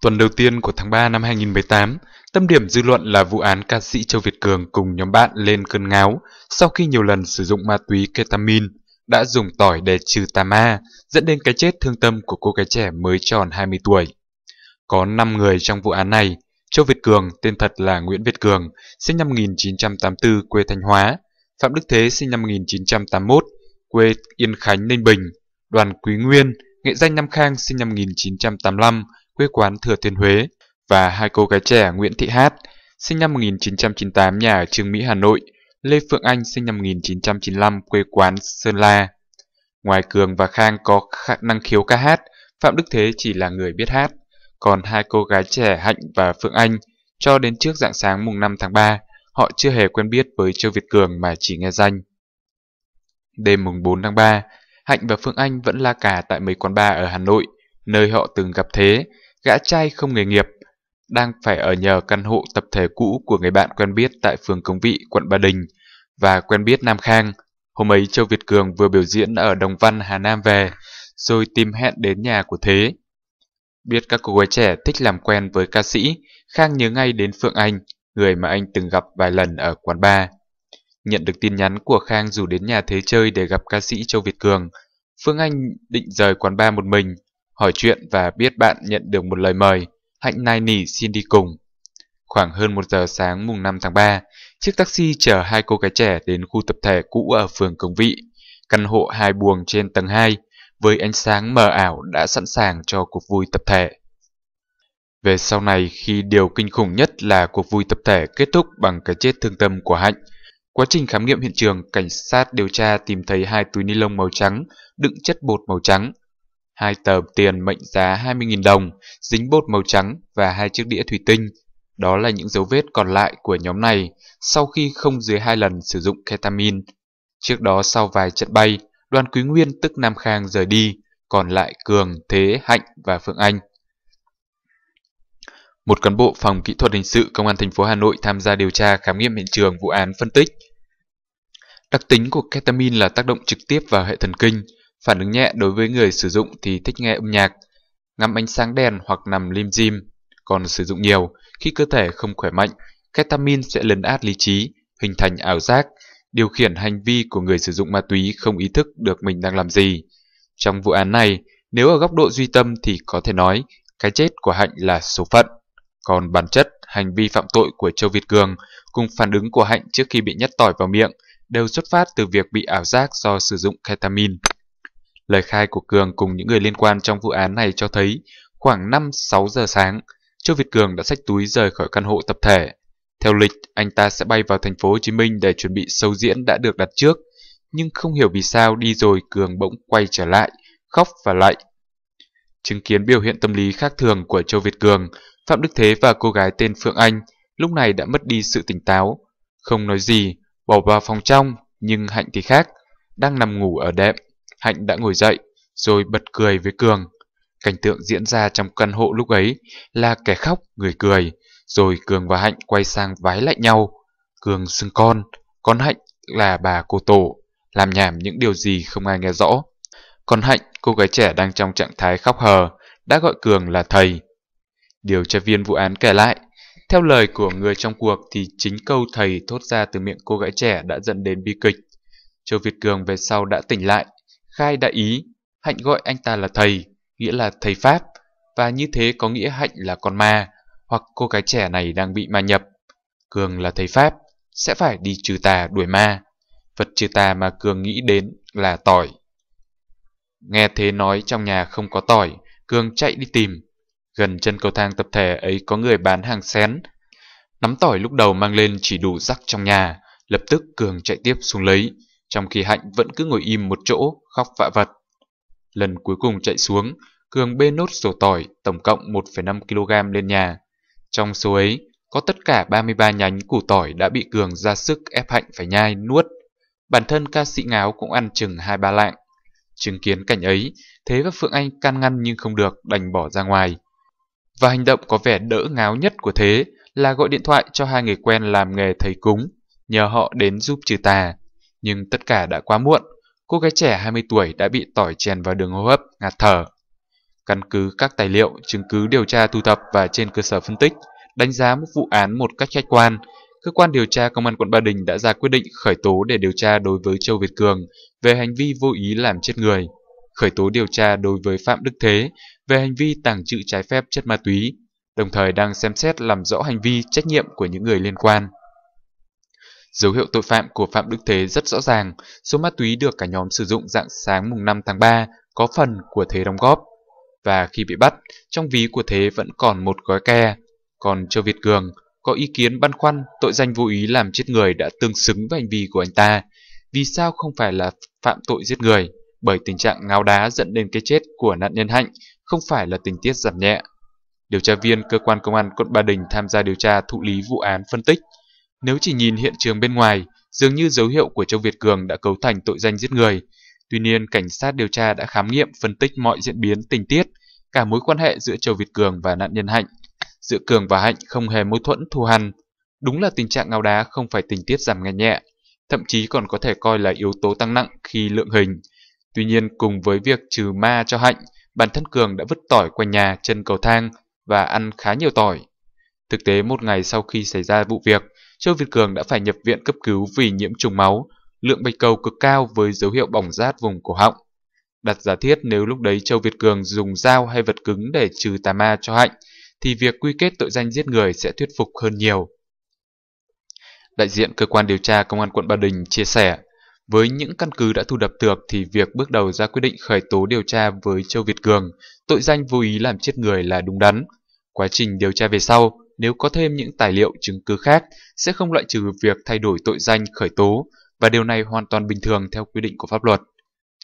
Tuần đầu tiên của tháng 3 năm 2018, tâm điểm dư luận là vụ án ca sĩ Châu Việt Cường cùng nhóm bạn lên cơn ngáo sau khi nhiều lần sử dụng ma túy ketamin, đã dùng tỏi để trừ tà ma, dẫn đến cái chết thương tâm của cô gái trẻ mới tròn 20 tuổi. Có 5 người trong vụ án này, Châu Việt Cường tên thật là Nguyễn Việt Cường, sinh năm 1984 quê Thanh Hóa, Phạm Đức Thế sinh năm 1981 quê Yên Khánh Ninh Bình, Đoàn Quý Nguyên, nghệ danh Nam Khang sinh năm 1985 quê quán Thừa Thiên Huế và hai cô gái trẻ Nguyễn Thị Hát, sinh năm 1998 nhà ở Trương Mỹ Hà Nội, Lê Phượng Anh sinh năm 1995 quê quán Sơn La. Ngoài Cường và Khang có khả năng khiếu ca hát, Phạm Đức Thế chỉ là người biết hát, còn hai cô gái trẻ Hạnh và Phượng Anh cho đến trước dạng sáng mùng 5 tháng 3, họ chưa hề quen biết với Châu Việt Cường mà chỉ nghe danh. Đêm mùng 4 tháng 3, Hạnh và Phương Anh vẫn la cà tại mấy quán bar ở Hà Nội – nơi họ từng gặp thế, gã trai không nghề nghiệp, đang phải ở nhờ căn hộ tập thể cũ của người bạn quen biết tại phường Công Vị, quận Ba Đình và quen biết Nam Khang. Hôm ấy Châu Việt Cường vừa biểu diễn ở Đồng Văn, Hà Nam về, rồi tìm hẹn đến nhà của Thế. Biết các cô gái trẻ thích làm quen với ca sĩ, Khang nhớ ngay đến Phượng Anh, người mà anh từng gặp vài lần ở quán bar. Nhận được tin nhắn của Khang rủ đến nhà Thế chơi để gặp ca sĩ Châu Việt Cường, Phương Anh định rời quán bar một mình, hỏi chuyện và biết bạn nhận được một lời mời, Hạnh nai nỉ xin đi cùng. Khoảng hơn 1 giờ sáng mùng 5 tháng 3, chiếc taxi chở hai cô gái trẻ đến khu tập thể cũ ở phường Cống Vị, căn hộ hai buồng trên tầng 2, với ánh sáng mờ ảo đã sẵn sàng cho cuộc vui tập thể. Về sau này khi điều kinh khủng nhất là cuộc vui tập thể kết thúc bằng cái chết thương tâm của Hạnh. Quá trình khám nghiệm hiện trường, cảnh sát điều tra tìm thấy hai túi ni lông màu trắng đựng chất bột màu trắng hai tờ tiền mệnh giá 20.000 đồng, dính bột màu trắng và hai chiếc đĩa thủy tinh. Đó là những dấu vết còn lại của nhóm này sau khi không dưới hai lần sử dụng ketamin. Trước đó sau vài trận bay, đoàn Quý Nguyên tức Nam Khang rời đi, còn lại Cường, Thế, Hạnh và phượng Anh. Một cán bộ phòng kỹ thuật hình sự công an thành phố Hà Nội tham gia điều tra khám nghiệm hiện trường vụ án phân tích. Đặc tính của ketamin là tác động trực tiếp vào hệ thần kinh, Phản ứng nhẹ đối với người sử dụng thì thích nghe âm nhạc, ngắm ánh sáng đèn hoặc nằm lim dim. Còn sử dụng nhiều, khi cơ thể không khỏe mạnh, ketamin sẽ lấn át lý trí, hình thành ảo giác, điều khiển hành vi của người sử dụng ma túy không ý thức được mình đang làm gì. Trong vụ án này, nếu ở góc độ duy tâm thì có thể nói cái chết của Hạnh là số phận. Còn bản chất, hành vi phạm tội của Châu Việt Cường cùng phản ứng của Hạnh trước khi bị nhét tỏi vào miệng đều xuất phát từ việc bị ảo giác do sử dụng ketamin. Lời khai của Cường cùng những người liên quan trong vụ án này cho thấy khoảng 5-6 giờ sáng, châu Việt Cường đã xách túi rời khỏi căn hộ tập thể. Theo lịch, anh ta sẽ bay vào thành phố Hồ Chí Minh để chuẩn bị sâu diễn đã được đặt trước, nhưng không hiểu vì sao đi rồi Cường bỗng quay trở lại, khóc và lại Chứng kiến biểu hiện tâm lý khác thường của Châu Việt Cường, Phạm Đức Thế và cô gái tên Phượng Anh lúc này đã mất đi sự tỉnh táo. Không nói gì, bỏ vào phòng trong, nhưng Hạnh thì khác, đang nằm ngủ ở đệm Hạnh đã ngồi dậy, rồi bật cười với Cường. Cảnh tượng diễn ra trong căn hộ lúc ấy là kẻ khóc, người cười. Rồi Cường và Hạnh quay sang vái lại nhau. Cường xưng con, con Hạnh là bà cô tổ, làm nhảm những điều gì không ai nghe rõ. Còn Hạnh, cô gái trẻ đang trong trạng thái khóc hờ, đã gọi Cường là thầy. Điều tra viên vụ án kể lại, theo lời của người trong cuộc thì chính câu thầy thốt ra từ miệng cô gái trẻ đã dẫn đến bi kịch. Châu Việt Cường về sau đã tỉnh lại, Khai đại ý, Hạnh gọi anh ta là thầy, nghĩa là thầy Pháp, và như thế có nghĩa Hạnh là con ma, hoặc cô gái trẻ này đang bị ma nhập. Cường là thầy Pháp, sẽ phải đi trừ tà đuổi ma. Vật trừ tà mà Cường nghĩ đến là tỏi. Nghe thế nói trong nhà không có tỏi, Cường chạy đi tìm. Gần chân cầu thang tập thể ấy có người bán hàng xén. Nắm tỏi lúc đầu mang lên chỉ đủ rắc trong nhà, lập tức Cường chạy tiếp xuống lấy trong khi Hạnh vẫn cứ ngồi im một chỗ, khóc vạ vật. Lần cuối cùng chạy xuống, Cường bê nốt sổ tỏi tổng cộng 1,5 kg lên nhà. Trong số ấy, có tất cả 33 nhánh củ tỏi đã bị Cường ra sức ép Hạnh phải nhai, nuốt. Bản thân ca sĩ ngáo cũng ăn chừng 2-3 lạng. Chứng kiến cảnh ấy, Thế và Phượng Anh can ngăn nhưng không được đành bỏ ra ngoài. Và hành động có vẻ đỡ ngáo nhất của Thế là gọi điện thoại cho hai người quen làm nghề thầy cúng, nhờ họ đến giúp trừ tà. Nhưng tất cả đã quá muộn, cô gái trẻ 20 tuổi đã bị tỏi chèn vào đường hô hấp, ngạt thở. Căn cứ các tài liệu, chứng cứ điều tra thu thập và trên cơ sở phân tích, đánh giá một vụ án một cách khách quan, cơ quan điều tra công an quận Ba Đình đã ra quyết định khởi tố để điều tra đối với Châu Việt Cường về hành vi vô ý làm chết người, khởi tố điều tra đối với Phạm Đức Thế về hành vi tàng trữ trái phép chất ma túy, đồng thời đang xem xét làm rõ hành vi trách nhiệm của những người liên quan. Dấu hiệu tội phạm của Phạm Đức Thế rất rõ ràng, số ma túy được cả nhóm sử dụng dạng sáng mùng 5 tháng 3 có phần của Thế đóng góp. Và khi bị bắt, trong ví của Thế vẫn còn một gói ke. Còn Châu Việt Cường có ý kiến băn khoăn tội danh vô ý làm chết người đã tương xứng với hành vi của anh ta. Vì sao không phải là phạm tội giết người? Bởi tình trạng ngáo đá dẫn đến cái chết của nạn nhân Hạnh không phải là tình tiết giảm nhẹ. Điều tra viên cơ quan công an quận Ba Đình tham gia điều tra thụ lý vụ án phân tích nếu chỉ nhìn hiện trường bên ngoài, dường như dấu hiệu của Châu Việt Cường đã cấu thành tội danh giết người. Tuy nhiên, cảnh sát điều tra đã khám nghiệm phân tích mọi diễn biến tình tiết, cả mối quan hệ giữa Châu Việt Cường và nạn nhân Hạnh. Giữa Cường và Hạnh không hề mâu thuẫn thù hằn. Đúng là tình trạng ngáo đá không phải tình tiết giảm nhẹ nhẹ, thậm chí còn có thể coi là yếu tố tăng nặng khi lượng hình. Tuy nhiên, cùng với việc trừ ma cho Hạnh, bản thân Cường đã vứt tỏi quanh nhà chân cầu thang và ăn khá nhiều tỏi. Thực tế, một ngày sau khi xảy ra vụ việc, Châu Việt Cường đã phải nhập viện cấp cứu vì nhiễm trùng máu, lượng bạch cầu cực cao với dấu hiệu bỏng rát vùng cổ họng. Đặt giả thiết nếu lúc đấy Châu Việt Cường dùng dao hay vật cứng để trừ tà ma cho Hạnh, thì việc quy kết tội danh giết người sẽ thuyết phục hơn nhiều. Đại diện cơ quan điều tra Công an quận Ba Đình chia sẻ, với những căn cứ đã thu thập được thì việc bước đầu ra quyết định khởi tố điều tra với Châu Việt Cường, tội danh vô ý làm chết người là đúng đắn. Quá trình điều tra về sau, nếu có thêm những tài liệu chứng cứ khác sẽ không loại trừ việc thay đổi tội danh khởi tố và điều này hoàn toàn bình thường theo quy định của pháp luật.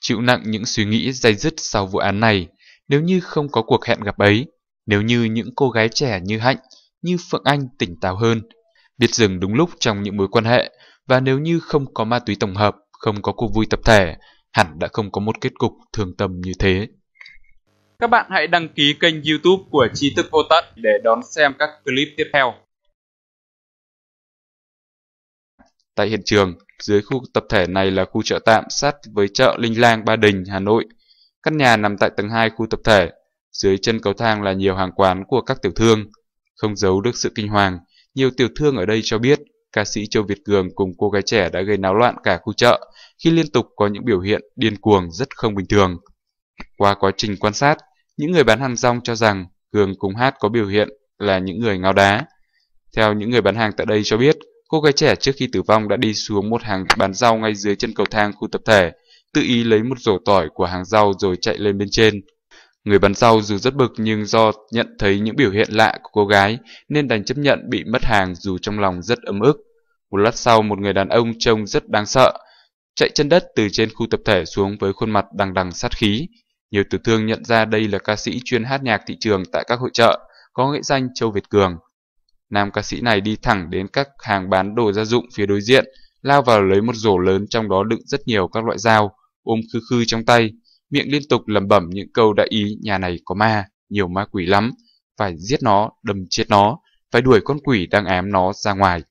Chịu nặng những suy nghĩ dây dứt sau vụ án này, nếu như không có cuộc hẹn gặp ấy, nếu như những cô gái trẻ như Hạnh, như Phượng Anh tỉnh táo hơn, biết dừng đúng lúc trong những mối quan hệ và nếu như không có ma túy tổng hợp, không có cuộc vui tập thể, hẳn đã không có một kết cục thường tâm như thế. Các bạn hãy đăng ký kênh youtube của Tri thức Vô Tận để đón xem các clip tiếp theo. Tại hiện trường, dưới khu tập thể này là khu chợ tạm sát với chợ Linh Lang Ba Đình, Hà Nội. Căn nhà nằm tại tầng 2 khu tập thể, dưới chân cầu thang là nhiều hàng quán của các tiểu thương. Không giấu được sự kinh hoàng, nhiều tiểu thương ở đây cho biết ca sĩ Châu Việt Cường cùng cô gái trẻ đã gây náo loạn cả khu chợ khi liên tục có những biểu hiện điên cuồng rất không bình thường. Qua quá trình quan sát, những người bán hàng rong cho rằng Cường cùng Hát có biểu hiện là những người ngáo đá. Theo những người bán hàng tại đây cho biết, cô gái trẻ trước khi tử vong đã đi xuống một hàng bán rau ngay dưới chân cầu thang khu tập thể, tự ý lấy một rổ tỏi của hàng rau rồi chạy lên bên trên. Người bán rau dù rất bực nhưng do nhận thấy những biểu hiện lạ của cô gái nên đành chấp nhận bị mất hàng dù trong lòng rất ấm ức. Một lát sau một người đàn ông trông rất đáng sợ, chạy chân đất từ trên khu tập thể xuống với khuôn mặt đằng đằng sát khí, nhiều tiểu thương nhận ra đây là ca sĩ chuyên hát nhạc thị trường tại các hội chợ, có nghệ danh Châu Việt Cường. Nam ca sĩ này đi thẳng đến các hàng bán đồ gia dụng phía đối diện, lao vào lấy một rổ lớn trong đó đựng rất nhiều các loại dao, ôm khư khư trong tay, miệng liên tục lẩm bẩm những câu đại ý nhà này có ma, nhiều ma quỷ lắm, phải giết nó, đâm chết nó, phải đuổi con quỷ đang ám nó ra ngoài.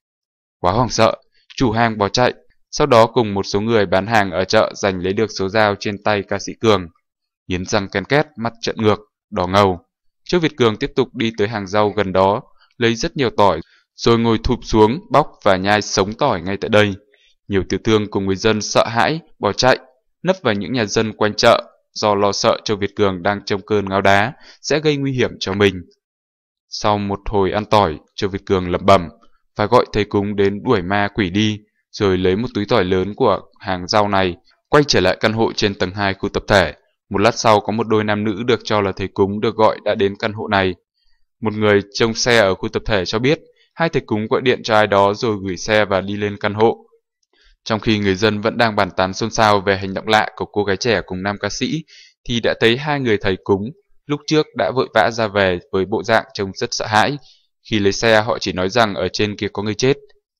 Quá hoảng sợ, chủ hàng bỏ chạy, sau đó cùng một số người bán hàng ở chợ giành lấy được số dao trên tay ca sĩ Cường, Yến răng ken két, mắt trận ngược, đỏ ngầu. Trương Việt Cường tiếp tục đi tới hàng rau gần đó, lấy rất nhiều tỏi, rồi ngồi thụp xuống, bóc và nhai sống tỏi ngay tại đây. Nhiều tiểu thương cùng người dân sợ hãi, bỏ chạy, nấp vào những nhà dân quanh chợ, do lo sợ Châu Việt Cường đang trong cơn ngáo đá, sẽ gây nguy hiểm cho mình. Sau một hồi ăn tỏi, Châu Việt Cường lẩm bẩm và gọi thầy cúng đến đuổi ma quỷ đi, rồi lấy một túi tỏi lớn của hàng rau này, quay trở lại căn hộ trên tầng 2 khu tập thể, một lát sau có một đôi nam nữ được cho là thầy cúng được gọi đã đến căn hộ này. Một người trông xe ở khu tập thể cho biết hai thầy cúng gọi điện cho ai đó rồi gửi xe và đi lên căn hộ. Trong khi người dân vẫn đang bàn tán xôn xao về hành động lạ của cô gái trẻ cùng nam ca sĩ, thì đã thấy hai người thầy cúng lúc trước đã vội vã ra về với bộ dạng trông rất sợ hãi. Khi lấy xe họ chỉ nói rằng ở trên kia có người chết.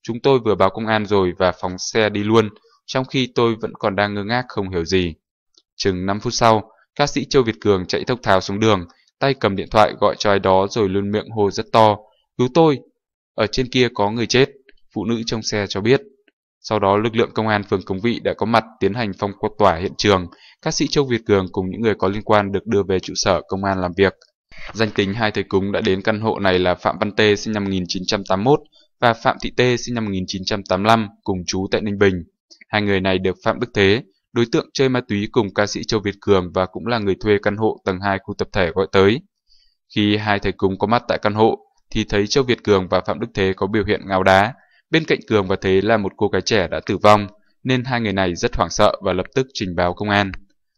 Chúng tôi vừa báo công an rồi và phóng xe đi luôn, trong khi tôi vẫn còn đang ngơ ngác không hiểu gì. Chừng 5 phút sau, ca sĩ Châu Việt Cường chạy thốc tháo xuống đường, tay cầm điện thoại gọi cho ai đó rồi luôn miệng hồ rất to. Cứu tôi! Ở trên kia có người chết, phụ nữ trong xe cho biết. Sau đó lực lượng công an phường Cống Vị đã có mặt tiến hành phong tỏa hiện trường. ca sĩ Châu Việt Cường cùng những người có liên quan được đưa về trụ sở công an làm việc. Danh tính hai thầy cúng đã đến căn hộ này là Phạm Văn Tê sinh năm 1981 và Phạm Thị Tê sinh năm 1985 cùng chú tại Ninh Bình. Hai người này được Phạm Đức Thế, đối tượng chơi ma túy cùng ca sĩ Châu Việt Cường và cũng là người thuê căn hộ tầng 2 khu tập thể gọi tới. Khi hai thầy cúng có mặt tại căn hộ, thì thấy Châu Việt Cường và Phạm Đức Thế có biểu hiện ngáo đá. Bên cạnh Cường và Thế là một cô gái trẻ đã tử vong, nên hai người này rất hoảng sợ và lập tức trình báo công an.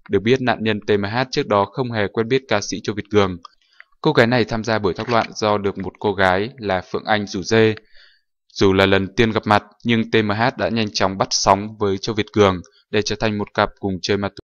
Được biết nạn nhân TMH trước đó không hề quen biết ca sĩ Châu Việt Cường. Cô gái này tham gia buổi thác loạn do được một cô gái là Phượng Anh rủ dê. Dù là lần tiên gặp mặt nhưng TMH đã nhanh chóng bắt sóng với Châu Việt Cường, để trở thành một cặp cùng chơi ma túy